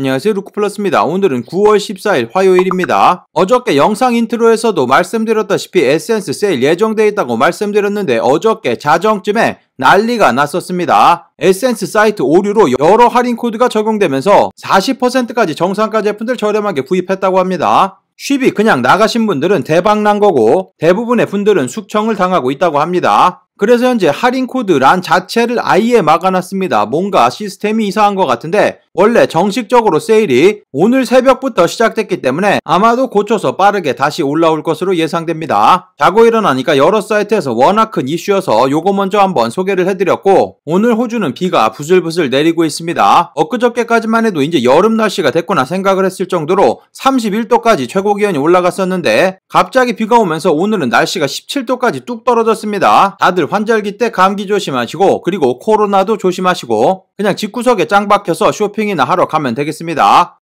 안녕하세요 루크플러스입니다. 오늘은 9월 14일 화요일입니다. 어저께 영상 인트로에서도 말씀드렸다시피 에센스 세일 예정되어 있다고 말씀드렸는데 어저께 자정쯤에 난리가 났었습니다. 에센스 사이트 오류로 여러 할인 코드가 적용되면서 40%까지 정상가 제품들 저렴하게 구입했다고 합니다. 쉽이 그냥 나가신 분들은 대박 난 거고 대부분의 분들은 숙청을 당하고 있다고 합니다. 그래서 현재 할인 코드 란 자체를 아예 막아놨습니다. 뭔가 시스템이 이상한 것 같은데 원래 정식적으로 세일이 오늘 새벽부터 시작됐기 때문에 아마도 고쳐서 빠르게 다시 올라올 것으로 예상됩니다. 자고 일어나니까 여러 사이트에서 워낙 큰 이슈여서 요거 먼저 한번 소개를 해드렸고 오늘 호주는 비가 부슬부슬 내리고 있습니다. 엊그저께까지만 해도 이제 여름 날씨가 됐구나 생각을 했을 정도로 31도까지 최고 기온이 올라갔었는데 갑자기 비가 오면서 오늘은 날씨가 17도까지 뚝 떨어졌습니다. 다들 환절기 때 감기 조심하시고 그리고 코로나도 조심하시고 그냥 집구석에 짱 박혀서 쇼핑 쇼핑이나 하러 가면 되겠습니다.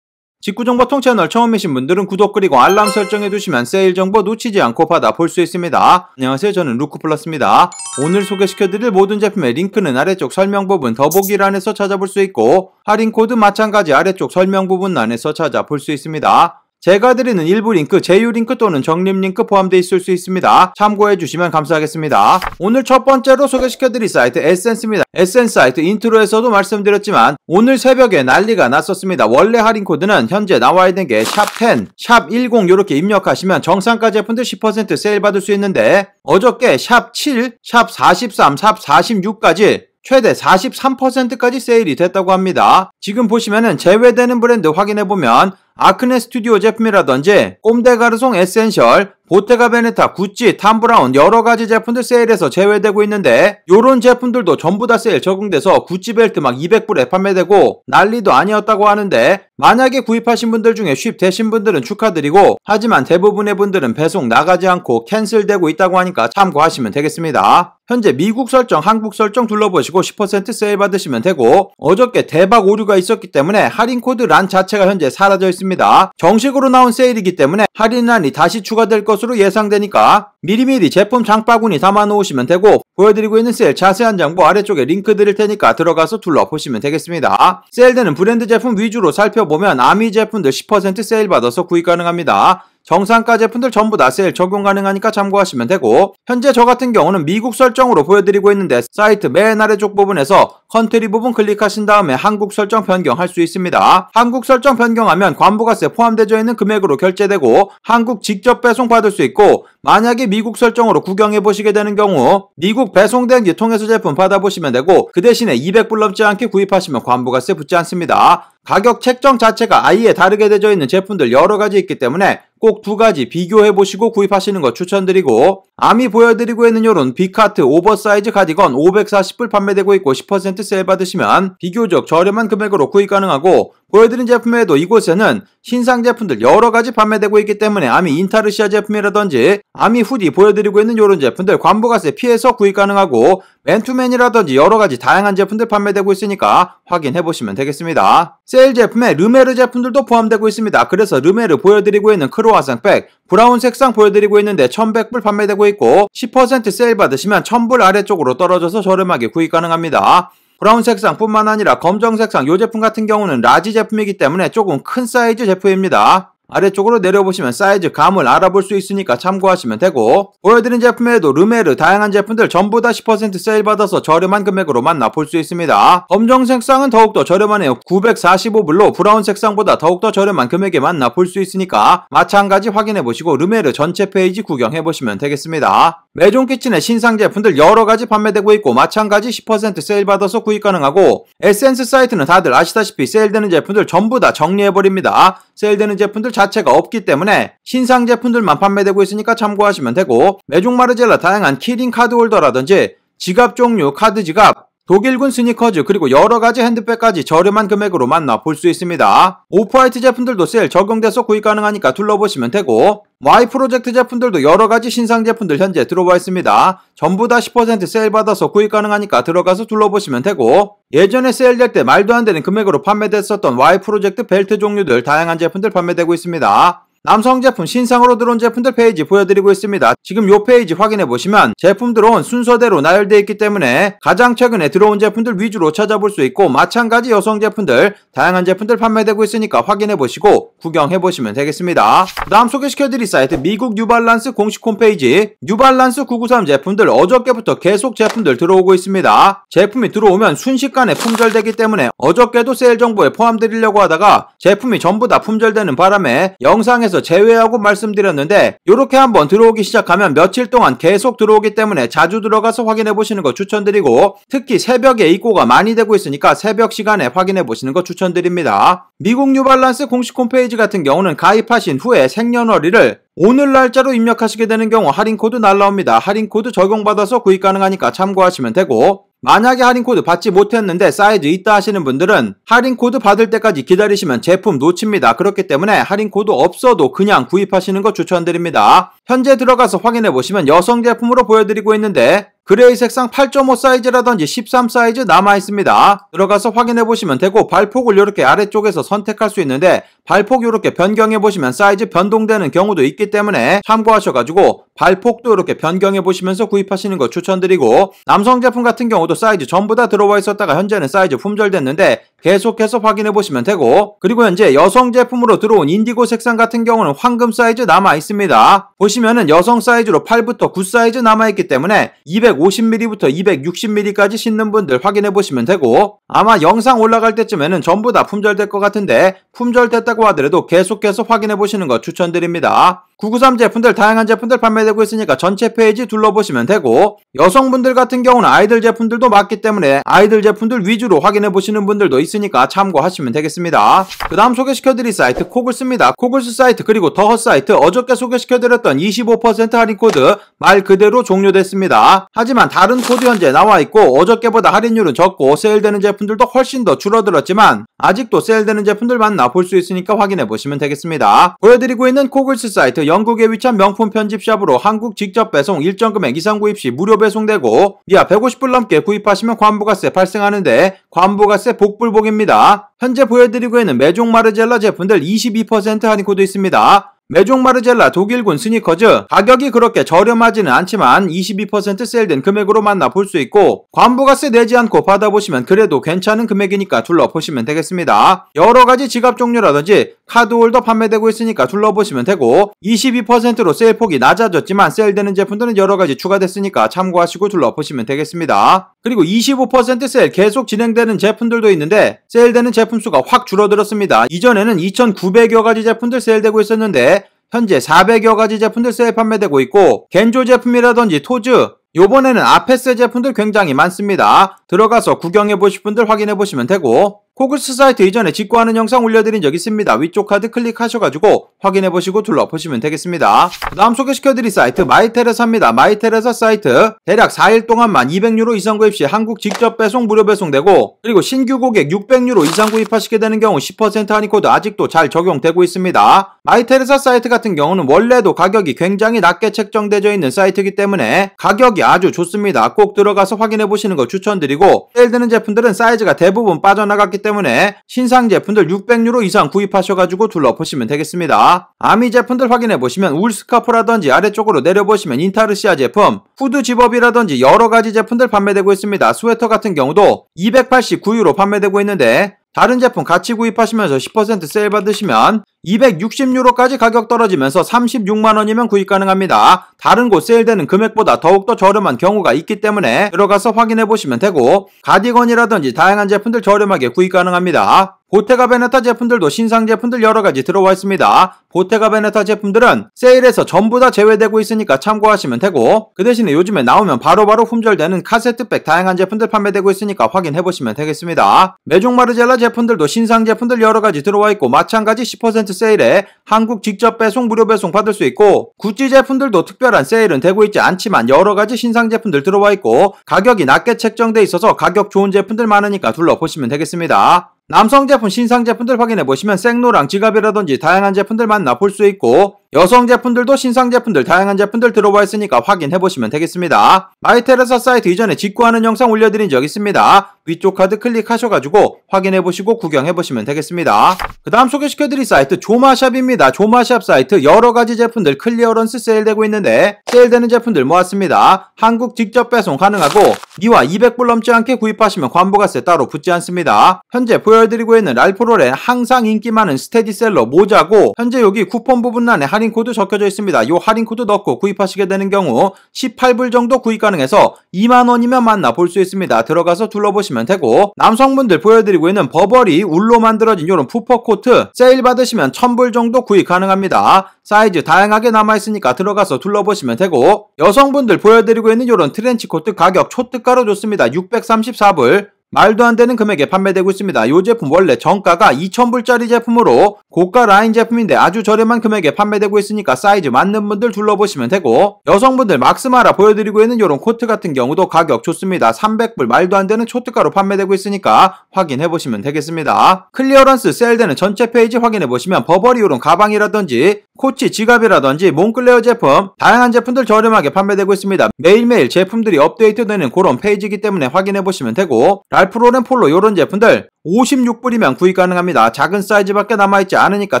직구정보통 채널 처음이신 분들은 구독 그리고 알람 설정해두시면 세일 정보 놓치지 않고 받아 볼 수 있습니다. 안녕하세요 저는 루크플러스입니다. 오늘 소개시켜드릴 모든 제품의 링크는 아래쪽 설명 부분 더보기란에서 찾아볼 수 있고 할인 코드 마찬가지 아래쪽 설명 부분 란에서 찾아볼 수 있습니다. 제가 드리는 일부 링크, 제휴 링크 또는 적립 링크 포함되어 있을 수 있습니다. 참고해 주시면 감사하겠습니다. 오늘 첫 번째로 소개시켜드릴 사이트 에센스입니다. 에센스 사이트 인트로에서도 말씀드렸지만 오늘 새벽에 난리가 났었습니다. 원래 할인 코드는 현재 나와 있는 게 샵10, 샵 10 이렇게 입력하시면 정상가 제품들 10% 세일 받을 수 있는데 어저께 샵7, 샵43, 샵46까지 최대 43%까지 세일이 됐다고 합니다. 지금 보시면은 제외되는 브랜드 확인해보면 아크네 스튜디오 제품이라든지 꼼데가르송 에센셜, 보테가 베네타, 구찌, 탐브라운 여러 가지 제품들 세일에서 제외되고 있는데 요런 제품들도 전부 다 세일 적용돼서 구찌 벨트 막 200불에 판매되고 난리도 아니었다고 하는데 만약에 구입하신 분들 중에 쉽 되신 분들은 축하드리고 하지만 대부분의 분들은 배송 나가지 않고 캔슬되고 있다고 하니까 참고하시면 되겠습니다. 현재 미국 설정, 한국 설정 둘러보시고 10% 세일 받으시면 되고 어저께 대박 오류가 있었기 때문에 할인 코드 란 자체가 현재 사라져 있습니다. 정식으로 나온 세일이기 때문에 할인란이 다시 추가될 것으로 것으로 예상되니까 미리미리 제품 장바구니 담아놓으시면 되고 보여드리고 있는 셀 자세한 정보 아래쪽에 링크 드릴 테니까 들어가서 둘러보시면 되겠습니다. 세일되는 브랜드 제품 위주로 살펴보면 아미 제품들 10% 세일 받아서 구입 가능합니다. 정상가 제품들 전부 다 세일 적용 가능하니까 참고하시면 되고 현재 저 같은 경우는 미국 설정으로 보여드리고 있는데 사이트 맨 아래쪽 부분에서 컨트리 부분 클릭하신 다음에 한국 설정 변경할 수 있습니다. 한국 설정 변경하면 관부가세 포함되어 있는 금액으로 결제되고 한국 직접 배송 받을 수 있고 만약에 미국 설정으로 구경해 보시게 되는 경우 미국 배송된 유통해서 제품 받아보시면 되고 그 대신에 200불 넘지 않게 구입하시면 관부가세 붙지 않습니다. 가격 책정 자체가 아예 다르게 되어 있는 제품들 여러 가지 있기 때문에 꼭두 가지 비교해보시고 구입하시는 것 추천드리고 아미 보여드리고 있는 요런 빅카트 오버사이즈 가디건 540불 판매되고 있고 10% 세일 받으시면 비교적 저렴한 금액으로 구입 가능하고 보여드린 제품 에도 이곳에는 신상 제품들 여러가지 판매되고 있기 때문에 아미 인타르시아 제품이라든지 아미 후디 보여드리고 있는 요런 제품들 관부가세 피해서 구입 가능하고 맨투맨이라든지 여러가지 다양한 제품들 판매되고 있으니까 확인해보시면 되겠습니다. 세일 제품에 르메르 제품들도 포함되고 있습니다. 그래서 르메르 보여드리고 있는 크로 유로 화상백 브라운 색상 보여드리고 있는데 1100불 판매되고 있고 10% 세일 받으시면 1000불 아래쪽으로 떨어져서 저렴하게 구입 가능합니다. 브라운 색상뿐만 아니라 검정 색상 요 제품 같은 경우는 라지 제품이기 때문에 조금 큰 사이즈 제품입니다. 아래쪽으로 내려보시면 사이즈, 감을 알아볼 수 있으니까 참고하시면 되고 보여드린 제품에도 르메르 다양한 제품들 전부 다 10% 세일 받아서 저렴한 금액으로 만나볼 수 있습니다. 검정 색상은 더욱더 저렴하네요. 945불로 브라운 색상보다 더욱더 저렴한 금액에 만나볼 수 있으니까 마찬가지 확인해보시고 르메르 전체 페이지 구경해보시면 되겠습니다. 매종 키친의 신상 제품들 여러가지 판매되고 있고 마찬가지 10% 세일 받아서 구입 가능하고 에센스 사이트는 다들 아시다시피 세일되는 제품들 전부 다 정리해버립니다. 세일되는 제품들 자체가 없기 때문에 신상 제품들만 판매되고 있으니까 참고하시면 되고 메종 마르젤라 다양한 키링 카드 홀더라든지 지갑 종류, 카드 지갑, 독일군 스니커즈 그리고 여러가지 핸드백까지 저렴한 금액으로 만나 볼 수 있습니다. 오프화이트 제품들도 세일 적용돼서 구입 가능하니까 둘러보시면 되고 Y 프로젝트 제품들도 여러가지 신상 제품들 현재 들어와 있습니다. 전부 다 10% 세일 받아서 구입 가능하니까 들어가서 둘러보시면 되고 예전에 세일될 때 말도 안 되는 금액으로 판매됐었던 Y 프로젝트 벨트 종류들 다양한 제품들 판매되고 있습니다. 남성 제품 신상으로 들어온 제품들 페이지 보여드리고 있습니다. 지금 요 페이지 확인해 보시면 제품 들은 순서대로 나열되어 있기 때문에 가장 최근에 들어온 제품들 위주로 찾아볼 수 있고 마찬가지 여성 제품들 다양한 제품들 판매되고 있으니까 확인해 보시고 구경해 보시면 되겠습니다. 다음 소개시켜 드릴 사이트 미국 뉴발란스 공식 홈페이지 뉴발란스 993 제품들 어저께부터 계속 제품들 들어오고 있습니다. 제품이 들어오면 순식간에 품절되기 때문에 어저께도 세일 정보에 포함드리려고 하다가 제품이 전부 다 품절되는 바람에 영상에서 중에서 제외하고 말씀드렸는데 이렇게 한번 들어오기 시작하면 며칠 동안 계속 들어오기 때문에 자주 들어가서 확인해 보시는 거 추천드리고 특히 새벽에 입고가 많이 되고 있으니까 새벽 시간에 확인해 보시는 거 추천드립니다. 미국 뉴발란스 공식 홈페이지 같은 경우는 가입하신 후에 생년월일을 오늘 날짜로 입력하시게 되는 경우 할인코드 날라옵니다. 할인코드 적용받아서 구입 가능하니까 참고하시면 되고 만약에 할인 코드 받지 못했는데 사이즈 있다 하시는 분들은 할인 코드 받을 때까지 기다리시면 제품 놓칩니다. 그렇기 때문에 할인 코드 없어도 그냥 구입하시는 거 추천드립니다. 현재 들어가서 확인해 보시면 여성 제품으로 보여드리고 있는데 그레이 색상 8.5 사이즈라든지 13 사이즈 남아있습니다. 들어가서 확인해보시면 되고 발폭을 이렇게 아래쪽에서 선택할 수 있는데 발폭 이렇게 변경해보시면 사이즈 변동되는 경우도 있기 때문에 참고하셔가지고 발폭도 이렇게 변경해보시면서 구입하시는 거 추천드리고 남성 제품 같은 경우도 사이즈 전부 다 들어와 있었다가 현재는 사이즈 품절됐는데 계속해서 확인해 보시면 되고 그리고 현재 여성 제품으로 들어온 인디고 색상 같은 경우는 황금 사이즈 남아 있습니다. 보시면은 여성 사이즈로 8부터 9 사이즈 남아 있기 때문에 250mm부터 260mm까지 신는 분들 확인해 보시면 되고 아마 영상 올라갈 때쯤에는 전부 다 품절될 것 같은데 품절됐다고 하더라도 계속해서 확인해 보시는 것 추천드립니다. 993 제품들 다양한 제품들 판매되고 있으니까 전체 페이지 둘러보시면 되고 여성분들 같은 경우는 아이들 제품들도 많기 때문에 아이들 제품들 위주로 확인해 보시는 분들도 있으니까 참고하시면 되겠습니다. 그 다음 소개시켜드릴 사이트 코글스입니다. 코글스 사이트 그리고 더 허 사이트 어저께 소개시켜드렸던 25% 할인 코드 말 그대로 종료됐습니다. 하지만 다른 코드 현재 나와 있고 어저께보다 할인율은 적고 세일되는 제품들도 훨씬 더 줄어들었지만 아직도 세일되는 제품들 만나 볼 수 있으니까 확인해 보시면 되겠습니다. 보여드리고 있는 코글스 사이트 영국에 위치한 명품 편집샵으로 한국 직접 배송 일정 금액 이상 구입 시 무료 배송되고 이하 150불 넘게 구입하시면 관부가세 발생하는데 관부가세 복불복입니다. 현재 보여드리고 있는 메종 마르젤라 제품들 22% 할인 코드 있습니다. 메종 마르젤라 독일군 스니커즈 가격이 그렇게 저렴하지는 않지만 22% 세일된 금액으로 만나 볼수 있고 관부가세 내지 않고 받아보시면 그래도 괜찮은 금액이니까 둘러보시면 되겠습니다. 여러가지 지갑 종류라든지 카드홀더 판매되고 있으니까 둘러보시면 되고 22%로 세일폭이 낮아졌지만 세일되는 제품들은 여러가지 추가됐으니까 참고하시고 둘러보시면 되겠습니다. 그리고 25% 세일 계속 진행되는 제품들도 있는데 세일되는 제품 수가 확 줄어들었습니다. 이전에는 2,900여가지 제품들 세일되고 있었는데 현재 400여 가지 제품들 세에 판매되고 있고 겐조 제품이라든지 토즈, 요번에는 아페스 제품들 굉장히 많습니다. 들어가서 구경해보실 분들 확인해보시면 되고 코글스 사이트 이전에 직구하는 영상 올려드린 적 있습니다. 위쪽 카드 클릭하셔가지고 확인해보시고 둘러보시면 되겠습니다. 그 다음 소개시켜드릴 사이트 마이테레사입니다. 마이테레사 사이트 대략 4일 동안만 200유로 이상 구입 시 한국 직접 배송 무료 배송되고 그리고 신규 고객 600유로 이상 구입하시게 되는 경우 10% 할인코드 아직도 잘 적용되고 있습니다. 마이테레사 사이트 같은 경우는 원래도 가격이 굉장히 낮게 책정되어 있는 사이트이기 때문에 가격이 아주 좋습니다. 꼭 들어가서 확인해보시는 거 추천드리고 세일되는 제품들은 사이즈가 대부분 빠져나갔기 때문에 때문에 신상 제품들 600유로 이상 구입하셔가지고 둘러보시면 되겠습니다. 아미 제품들 확인해보시면 울스카프라든지 아래쪽으로 내려보시면 인타르시아 제품, 후드 집업이라든지 여러가지 제품들 판매되고 있습니다. 스웨터 같은 경우도 289유로 판매되고 있는데 다른 제품 같이 구입하시면서 10% 세일 받으시면 260유로까지 가격 떨어지면서 36만원이면 구입 가능합니다. 다른 곳 세일되는 금액보다 더욱더 저렴한 경우가 있기 때문에 들어가서 확인해 보시면 되고 가디건이라든지 다양한 제품들 저렴하게 구입 가능합니다. 보테가 베네타 제품들도 신상 제품들 여러가지 들어와 있습니다. 보테가 베네타 제품들은 세일에서 전부 다 제외되고 있으니까 참고하시면 되고 그 대신에 요즘에 나오면 바로바로 품절되는 카세트백 다양한 제품들 판매되고 있으니까 확인해보시면 되겠습니다. 메종마르젤라 제품들도 신상 제품들 여러가지 들어와 있고 마찬가지 10% 세일에 한국 직접 배송 무료 배송 받을 수 있고 구찌 제품들도 특별한 세일은 되고 있지 않지만 여러 가지 신상 제품들 들어와 있고 가격이 낮게 책정돼 있어서 가격 좋은 제품들 많으니까 둘러보시면 되겠습니다. 남성 제품 신상 제품들 확인해 보시면 생노랑 지갑이라든지 다양한 제품들 만나 볼 수 있고 여성 제품들도 신상 제품들 다양한 제품들 들어와 있으니까 확인해보시면 되겠습니다. 마이테레사 사이트 이전에 직구하는 영상 올려드린 적 있습니다. 위쪽 카드 클릭하셔가지고 확인해보시고 구경해보시면 되겠습니다. 그 다음 소개시켜드릴 사이트 조마샵입니다. 조마샵 사이트 여러가지 제품들 클리어런스 세일되고 있는데 세일되는 제품들 모았습니다. 한국 직접 배송 가능하고 이와 200불 넘지 않게 구입하시면 관부가세 따로 붙지 않습니다. 현재 보여드리고 있는 랄프로렌 항상 인기 많은 스테디셀러 모자고 현재 여기 쿠폰 부분란에 할인 코드 적혀져 있습니다. 이 할인 코드 넣고 구입하시게 되는 경우 18불 정도 구입 가능해서 2만원이면 만나 볼 수 있습니다. 들어가서 둘러보시면 되고 남성분들 보여드리고 있는 버버리 울로 만들어진 이런 푸퍼 코트 세일 받으시면 1000불 정도 구입 가능합니다. 사이즈 다양하게 남아있으니까 들어가서 둘러보시면 되고 여성분들 보여드리고 있는 이런 트렌치 코트 가격 초특가로 좋습니다. 634불 말도 안 되는 금액에 판매되고 있습니다. 이 제품 원래 정가가 2,000불짜리 제품으로 고가 라인 제품인데 아주 저렴한 금액에 판매되고 있으니까 사이즈 맞는 분들 둘러보시면 되고 여성분들 막스마라 보여드리고 있는 이런 코트 같은 경우도 가격 좋습니다. 300불 말도 안 되는 초특가로 판매되고 있으니까 확인해보시면 되겠습니다. 클리어런스 세일되는 전체 페이지 확인해보시면 버버리 이런 가방이라든지 코치 지갑이라든지 몽클레어 제품 다양한 제품들 저렴하게 판매되고 있습니다. 매일매일 제품들이 업데이트되는 그런 페이지이기 때문에 확인해 보시면 되고 랄프로렌 폴로 이런 제품들 56불이면 구입 가능합니다. 작은 사이즈밖에 남아있지 않으니까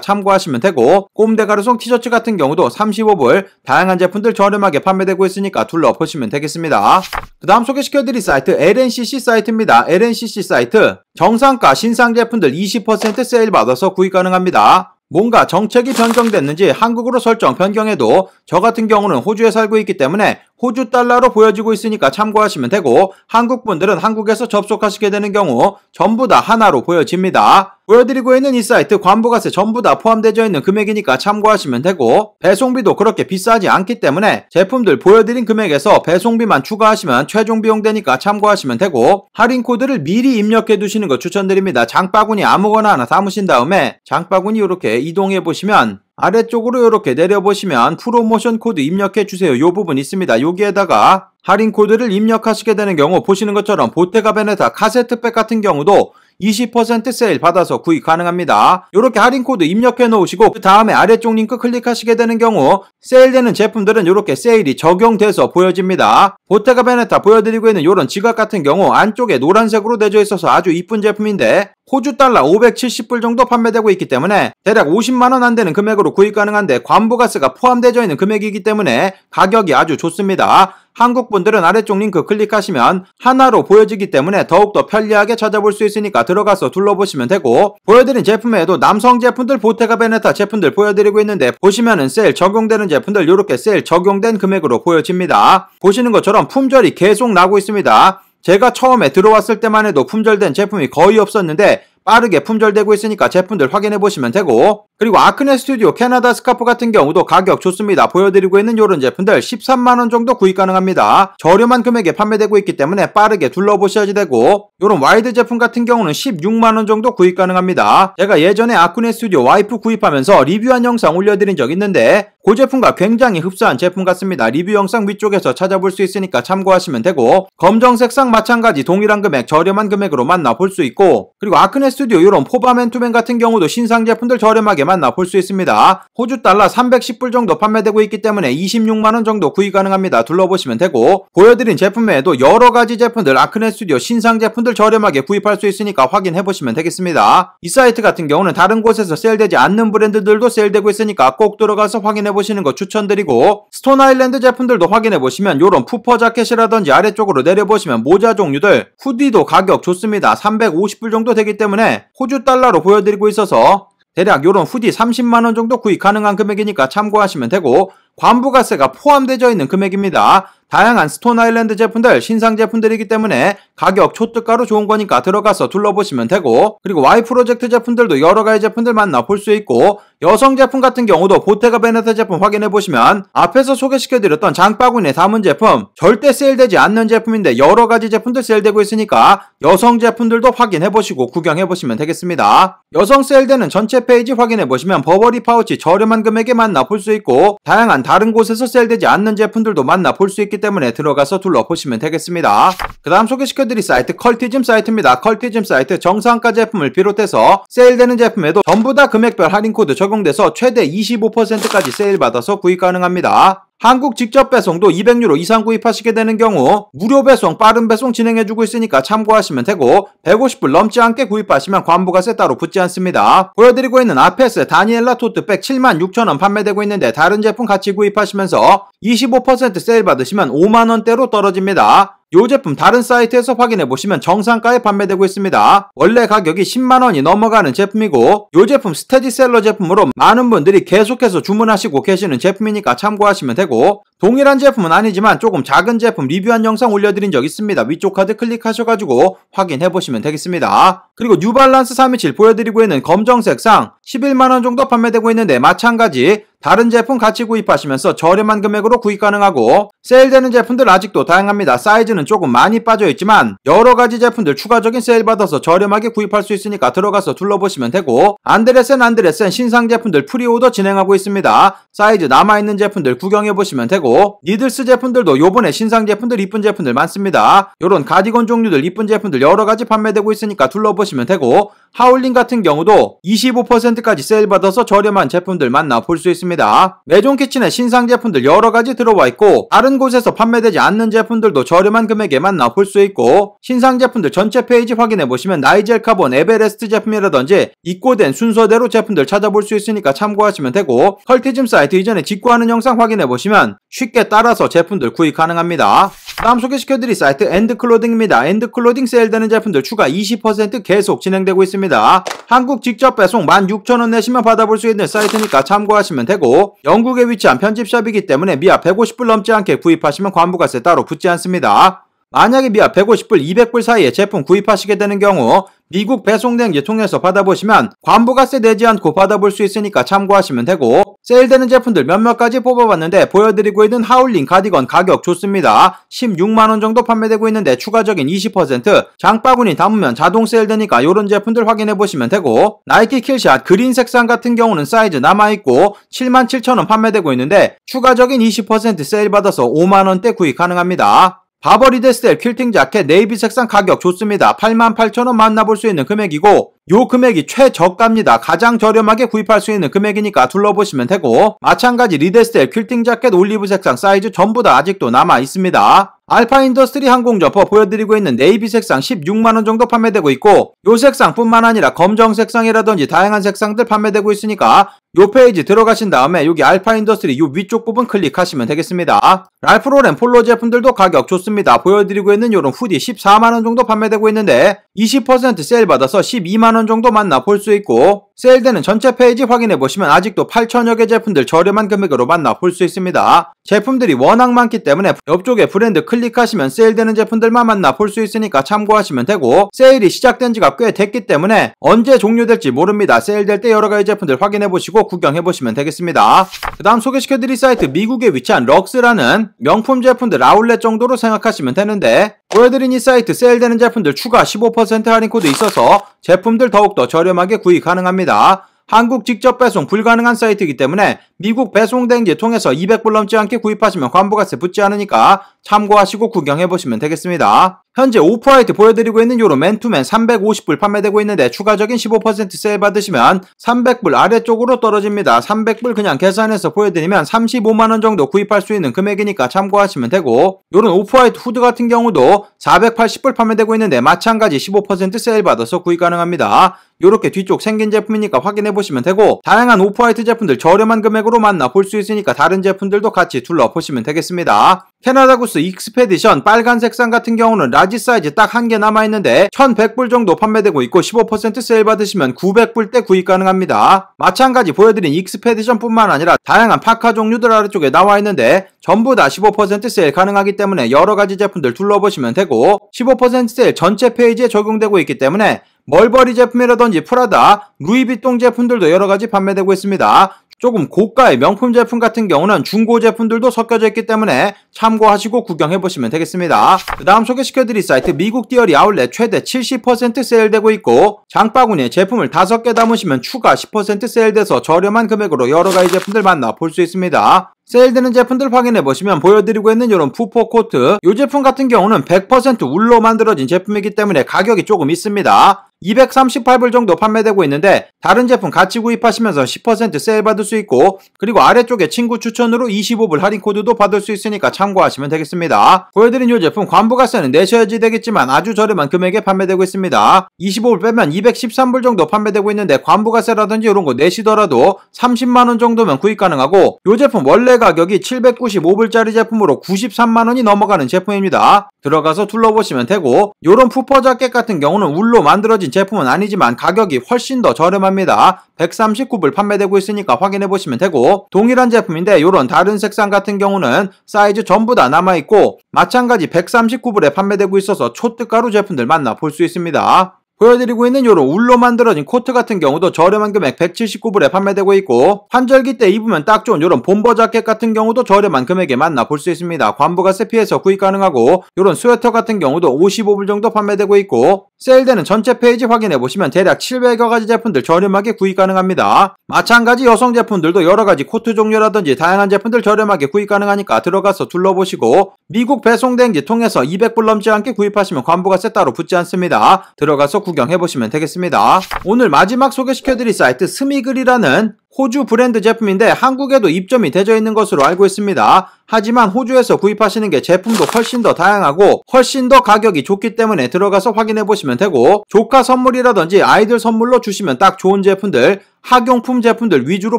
참고하시면 되고 꼼대 가루송 티셔츠 같은 경우도 35불 다양한 제품들 저렴하게 판매되고 있으니까 둘러보시면 되겠습니다. 그 다음 소개시켜드릴 사이트 LNCC 사이트입니다. LNCC 사이트 정상가 신상 제품들 20% 세일 받아서 구입 가능합니다. 뭔가 정책이 변경됐는지 한국으로 설정 변경해도 저 같은 경우는 호주에 살고 있기 때문에 호주 달러로 보여지고 있으니까 참고하시면 되고 한국 분들은 한국에서 접속하시게 되는 경우 전부 다 하나로 보여집니다. 보여드리고 있는 이 사이트 관부가세 전부 다 포함되어 있는 금액이니까 참고하시면 되고 배송비도 그렇게 비싸지 않기 때문에 제품들 보여드린 금액에서 배송비만 추가하시면 최종 비용 되니까 참고하시면 되고 할인 코드를 미리 입력해 두시는 거 추천드립니다. 장바구니 아무거나 하나 담으신 다음에 장바구니 이렇게 이동해 보시면 아래쪽으로 이렇게 내려보시면 프로모션 코드 입력해 주세요. 이 부분 있습니다. 여기에다가 할인 코드를 입력하시게 되는 경우 보시는 것처럼 보테가 베네타 카세트백 같은 경우도 20% 세일 받아서 구입 가능합니다. 이렇게 할인 코드 입력해 놓으시고 그 다음에 아래쪽 링크 클릭하시게 되는 경우 세일되는 제품들은 이렇게 세일이 적용돼서 보여집니다. 보테가 베네타 보여드리고 있는 이런 지갑 같은 경우 안쪽에 노란색으로 되어 있어서 아주 이쁜 제품인데 호주 달러 570불 정도 판매되고 있기 때문에 대략 50만원 안 되는 금액으로 구입 가능한데 관부가스가 포함되어 있는 금액이기 때문에 가격이 아주 좋습니다. 한국분들은 아래쪽 링크 그 클릭하시면 하나로 보여지기 때문에 더욱더 편리하게 찾아볼 수 있으니까 들어가서 둘러보시면 되고 보여드린 제품에도 남성 제품들 보테가 베네타 제품들 보여드리고 있는데 보시면은 세일 적용되는 제품들 이렇게 세일 적용된 금액으로 보여집니다. 보시는 것처럼 품절이 계속 나고 있습니다. 제가 처음에 들어왔을 때만 해도 품절된 제품이 거의 없었는데 빠르게 품절되고 있으니까 제품들 확인해 보시면 되고 그리고 아크네 스튜디오 캐나다 스카프 같은 경우도 가격 좋습니다. 보여드리고 있는 이런 제품들 13만원 정도 구입 가능합니다. 저렴한 금액에 판매되고 있기 때문에 빠르게 둘러보셔야지 되고 이런 와이드 제품 같은 경우는 16만원 정도 구입 가능합니다. 제가 예전에 아크네 스튜디오 와이프 구입하면서 리뷰한 영상 올려드린 적 있는데 그 제품과 굉장히 흡사한 제품 같습니다. 리뷰 영상 위쪽에서 찾아볼 수 있으니까 참고하시면 되고 검정색상 마찬가지 동일한 금액 저렴한 금액으로 만나볼 수 있고 그리고 아크네 스튜디오 이런 포바맨투맨 같은 경우도 신상 제품들 저렴하게 대만나 볼 수 있습니다. 호주 달러 310불 정도 판매되고 있기 때문에 26만원 정도 구입 가능합니다. 둘러보시면 되고 보여드린 제품 외에도 여러가지 제품들 아크넷 스튜디오 신상 제품들 저렴하게 구입할 수 있으니까 확인해보시면 되겠습니다. 이 사이트 같은 경우는 다른 곳에서 세일되지 않는 브랜드들도 세일되고 있으니까 꼭 들어가서 확인해보시는 거 추천드리고 스톤 아일랜드 제품들도 확인해보시면 요런 푸퍼 자켓이라든지 아래쪽으로 내려보시면 모자 종류들 후디도 가격 좋습니다. 350불 정도 되기 때문에 호주 달러로 보여드리고 있어서 대략 요런 후디 30만원 정도 구입 가능한 금액이니까 참고하시면 되고 관부가세가 포함되어 있는 금액입니다. 다양한 스톤 아일랜드 제품들 신상 제품들이기 때문에 가격 초특가로 좋은 거니까 들어가서 둘러보시면 되고 그리고 Y 프로젝트 제품들도 여러 가지 제품들 만나 볼 수 있고 여성 제품 같은 경우도 보테가 베네타 제품 확인해 보시면 앞에서 소개시켜드렸던 장바구니에 담은 제품 절대 세일되지 않는 제품인데 여러 가지 제품들 세일되고 있으니까 여성 제품들도 확인해 보시고 구경해 보시면 되겠습니다. 여성 세일되는 전체 페이지 확인해 보시면 버버리 파우치 저렴한 금액에 만나 볼 수 있고 다양한 다른 곳에서 세일되지 않는 제품들도 만나 볼 수 있기 있기 때문에 들어가서 둘러보시면 되겠습니다. 그 다음 소개시켜드릴 사이트 컬티즘 사이트입니다. 컬티즘 사이트 정상가 제품을 비롯해서 세일되는 제품에도 전부 다 금액별 할인 코드 적용돼서 최대 25%까지 세일받아서 구입 가능합니다. 한국 직접 배송도 200유로 이상 구입하시게 되는 경우 무료 배송, 빠른 배송 진행해주고 있으니까 참고하시면 되고 150불 넘지 않게 구입하시면 관부가세 따로 붙지 않습니다. 보여드리고 있는 아페스 다니엘라 토트백 76,000원 판매되고 있는데 다른 제품 같이 구입하시면서 25% 세일 받으시면 5만원대로 떨어집니다. 이 제품 다른 사이트에서 확인해 보시면 정상가에 판매되고 있습니다. 원래 가격이 10만원이 넘어가는 제품이고 이 제품 스테디셀러 제품으로 많은 분들이 계속해서 주문하시고 계시는 제품이니까 참고하시면 되고 동일한 제품은 아니지만 조금 작은 제품 리뷰한 영상 올려드린 적 있습니다. 위쪽 카드 클릭하셔가지고 확인해 보시면 되겠습니다. 그리고 뉴발란스 327 보여드리고 있는 검정색 상 11만원 정도 판매되고 있는데 마찬가지 다른 제품 같이 구입하시면서 저렴한 금액으로 구입 가능하고 세일되는 제품들 아직도 다양합니다. 사이즈는 조금 많이 빠져있지만 여러가지 제품들 추가적인 세일 받아서 저렴하게 구입할 수 있으니까 들어가서 둘러보시면 되고 안드레센 안드레센 신상 제품들 프리오더 진행하고 있습니다. 사이즈 남아있는 제품들 구경해보시면 되고 니들스 제품들도 요번에 신상 제품들 이쁜 제품들 많습니다. 요런 가디건 종류들 이쁜 제품들 여러가지 판매되고 있으니까 둘러보시면 되고 하울링 같은 경우도 25%까지 세일 받아서 저렴한 제품들 만나 볼 수 있습니다. 있습니다. 매종 키친에 신상 제품들 여러가지 들어와 있고 다른 곳에서 판매되지 않는 제품들도 저렴한 금액에만 나볼 수 있고 신상 제품들 전체 페이지 확인해보시면 나이젤 카본 에베레스트 제품이라든지 입고된 순서대로 제품들 찾아볼 수 있으니까 참고하시면 되고 컬티즘 사이트 이전에 직구하는 영상 확인해보시면 쉽게 따라서 제품들 구입 가능합니다. 다음 소개시켜드릴 사이트 엔드클로딩입니다. 엔드클로딩 세일되는 제품들 추가 20% 계속 진행되고 있습니다. 한국 직접 배송 16,000원 내시면 받아볼 수 있는 사이트니까 참고하시면 되고 영국에 위치한 편집샵이기 때문에 미아 150불 넘지 않게 구입하시면 관부가세 따로 붙지 않습니다. 만약에 미화 150불, 200불 사이에 제품 구입하시게 되는 경우 미국 배송된 유통해서 받아보시면 관부가세 내지 않고 받아볼 수 있으니까 참고하시면 되고 세일되는 제품들 몇몇 가지 뽑아봤는데 보여드리고 있는 하울링 가디건 가격 좋습니다. 16만원 정도 판매되고 있는데 추가적인 20% 장바구니 담으면 자동 세일되니까 이런 제품들 확인해보시면 되고 나이키 킬샷 그린 색상 같은 경우는 사이즈 남아있고 77,000원 판매되고 있는데 추가적인 20% 세일 받아서 5만원대 구입 가능합니다. 바버리데스텔 퀼팅 자켓 네이비 색상 가격 좋습니다. 88,000원 만나볼 수 있는 금액이고 요 금액이 최저가입니다. 가장 저렴하게 구입할 수 있는 금액이니까 둘러보시면 되고 마찬가지 리데스텔 퀼팅 자켓 올리브 색상 사이즈 전부 다 아직도 남아 있습니다. 알파 인더스트리 항공점퍼 보여드리고 있는 네이비 색상 16만원 정도 판매되고 있고 요 색상뿐만 아니라 검정 색상이라든지 다양한 색상들 판매되고 있으니까 요 페이지 들어가신 다음에 여기 알파 인더스트리 요 위쪽 부분 클릭하시면 되겠습니다. 랄프로렌 폴로 제품들도 가격 좋습니다. 보여드리고 있는 요런 후디 14만원 정도 판매되고 있는데 20% 세일 받아서 12만원 원 정도만 납볼수 있고 세일되는 전체 페이지 확인해 보시면 아직도 8천여 개 제품들 저렴한 금액으로 만나 볼 수 있습니다. 제품들이 워낙 많기 때문에 옆쪽에 브랜드 클릭하시면 세일되는 제품들만 만나 볼 수 있으니까 참고하시면 되고 세일이 시작된 지가 꽤 됐기 때문에 언제 종료될지 모릅니다. 세일될 때 여러 가지 제품들 확인해 보시고 구경해 보시면 되겠습니다. 그 다음 소개시켜 드릴 사이트 미국에 위치한 럭스라는 명품 제품들 아울렛 정도로 생각하시면 되는데 보여드린 이 사이트 세일되는 제품들 추가 15% 할인 코드 있어서 제품들 더욱더 저렴하게 구입 가능합니다. 있습니다. 한국 직접 배송 불가능한 사이트이기 때문에 미국 배송 대행지 통해서 200불 넘지 않게 구입하시면 환불가세 붙지 않으니까 참고하시고 구경해보시면 되겠습니다. 현재 오프화이트 보여드리고 있는 요런 맨투맨 350불 판매되고 있는데 추가적인 15% 세일 받으시면 300불 아래쪽으로 떨어집니다. 300불 그냥 계산해서 보여드리면 35만원 정도 구입할 수 있는 금액이니까 참고하시면 되고 요런 오프화이트 후드 같은 경우도 480불 판매되고 있는데 마찬가지 15% 세일 받아서 구입 가능합니다. 요렇게 뒤쪽 생긴 제품이니까 확인해보시면 되고 다양한 오프화이트 제품들 저렴한 금액으로 만나 볼 수 있으니까 다른 제품들도 같이 둘러보시면 되겠습니다. 캐나다 구스 익스페디션 빨간 색상 같은 경우는 라지 라지 사이즈 딱 한 개 남아있는데 1100불 정도 판매되고 있고 15% 세일 받으시면 900불 대 구입 가능합니다. 마찬가지 보여드린 익스페디션 뿐만 아니라 다양한 파카 종류들 아래쪽에 나와있는데 전부 다 15% 세일 가능하기 때문에 여러가지 제품들 둘러보시면 되고 15% 세일 전체 페이지에 적용되고 있기 때문에 멀버리 제품이라든지 프라다, 루이비통 제품들도 여러가지 판매되고 있습니다. 조금 고가의 명품 제품 같은 경우는 중고 제품들도 섞여져 있기 때문에 참고하시고 구경해보시면 되겠습니다. 그 다음 소개시켜드릴 사이트 미국 디어리 아울렛 최대 70% 세일되고 있고 장바구니에 제품을 5개 담으시면 추가 10% 세일돼서 저렴한 금액으로 여러가지 제품들 만나 볼 수 있습니다. 세일되는 제품들 확인해 보시면 보여드리고 있는 이런 푸포 코트 이 제품 같은 경우는 100% 울로 만들어진 제품이기 때문에 가격이 조금 있습니다. 238불 정도 판매되고 있는데 다른 제품 같이 구입하시면서 10% 세일 받을 수 있고 그리고 아래쪽에 친구 추천으로 25불 할인 코드도 받을 수 있으니까 참고하시면 되겠습니다. 보여드린 이 제품 관부가세는 내셔야지 되겠지만 아주 저렴한 금액에 판매되고 있습니다. 25불 빼면 213불 정도 판매되고 있는데 관부가세라든지 이런 거 내시더라도 30만원 정도면 구입 가능하고 이 제품 원래 가격이 795불짜리 제품으로 93만원이 넘어가는 제품입니다. 들어가서 둘러보시면 되고 요런 푸퍼 자켓 같은 경우는 울로 만들어진 제품은 아니지만 가격이 훨씬 더 저렴합니다. 139불 판매되고 있으니까 확인해보시면 되고 동일한 제품인데 요런 다른 색상 같은 경우는 사이즈 전부 다 남아있고 마찬가지 139불에 판매되고 있어서 초특가로 제품들 만나볼 수 있습니다. 보여드리고 있는 요런 울로 만들어진 코트 같은 경우도 저렴한 금액 179불에 판매되고 있고 환절기 때 입으면 딱 좋은 요런 본버 자켓 같은 경우도 저렴한 금액에 만나 볼 수 있습니다. 관부가 세피에서 구입 가능하고 요런 스웨터 같은 경우도 55불 정도 판매되고 있고 세일되는 전체 페이지 확인해보시면 대략 700여 가지 제품들 저렴하게 구입 가능합니다. 마찬가지 여성 제품들도 여러가지 코트 종류라든지 다양한 제품들 저렴하게 구입 가능하니까 들어가서 둘러보시고 미국 배송대행기 통해서 200불 넘지 않게 구입하시면 관부가세 따로 붙지 않습니다. 들어가서 구경해보시면 되겠습니다. 오늘 마지막 소개시켜드릴 사이트 스미글이라는 호주 브랜드 제품인데 한국에도 입점이 되어 있는 것으로 알고 있습니다. 하지만 호주에서 구입하시는 게 제품도 훨씬 더 다양하고 훨씬 더 가격이 좋기 때문에 들어가서 확인해 보시면 되고 조카 선물이라든지 아이들 선물로 주시면 딱 좋은 제품들, 학용품 제품들 위주로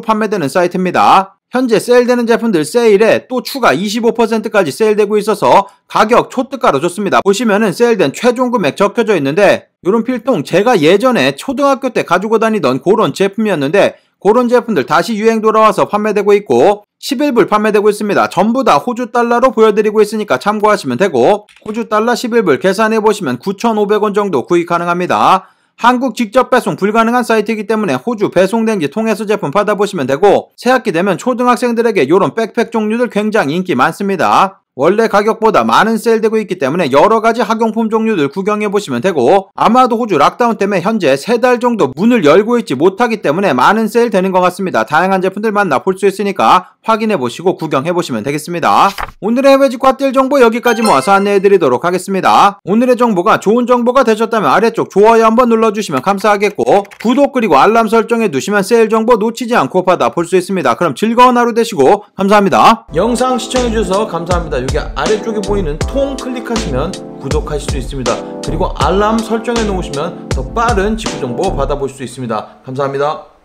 판매되는 사이트입니다. 현재 세일되는 제품들 세일에 또 추가 25%까지 세일되고 있어서 가격 초특가로 좋습니다. 보시면은 세일된 최종 금액 적혀져 있는데 이런 필통 제가 예전에 초등학교 때 가지고 다니던 그런 제품이었는데 그런 제품들 다시 유행 돌아와서 판매되고 있고 11불 판매되고 있습니다. 전부 다 호주 달러로 보여드리고 있으니까 참고하시면 되고 호주 달러 11불 계산해보시면 9,500원 정도 구입 가능합니다. 한국 직접 배송 불가능한 사이트이기 때문에 호주 배송된 지 통해서 제품 받아보시면 되고 새학기 되면 초등학생들에게 요런 백팩 종류들 굉장히 인기 많습니다. 원래 가격보다 많은 세일되고 있기 때문에 여러가지 학용품 종류들 구경해보시면 되고 아마도 호주 락다운 때문에 현재 3달 정도 문을 열고 있지 못하기 때문에 많은 세일 되는 것 같습니다. 다양한 제품들 만나볼 수 있으니까 확인해보시고 구경해보시면 되겠습니다. 오늘의 해외 직과핫 정보 여기까지 모아서 안내해드리도록 하겠습니다. 오늘의 정보가 좋은 정보가 되셨다면 아래쪽 좋아요 한번 눌러주시면 감사하겠고 구독 그리고 알람 설정해두시면 세일 정보 놓치지 않고 받아볼 수 있습니다. 그럼 즐거운 하루 되시고 감사합니다. 영상 시청해주셔서 감사합니다. 여기 아래쪽에 보이는 통 클릭하시면 구독하실 수 있습니다. 그리고 알람 설정해 놓으시면 더 빠른 직구 정보 받아보실수 있습니다. 감사합니다.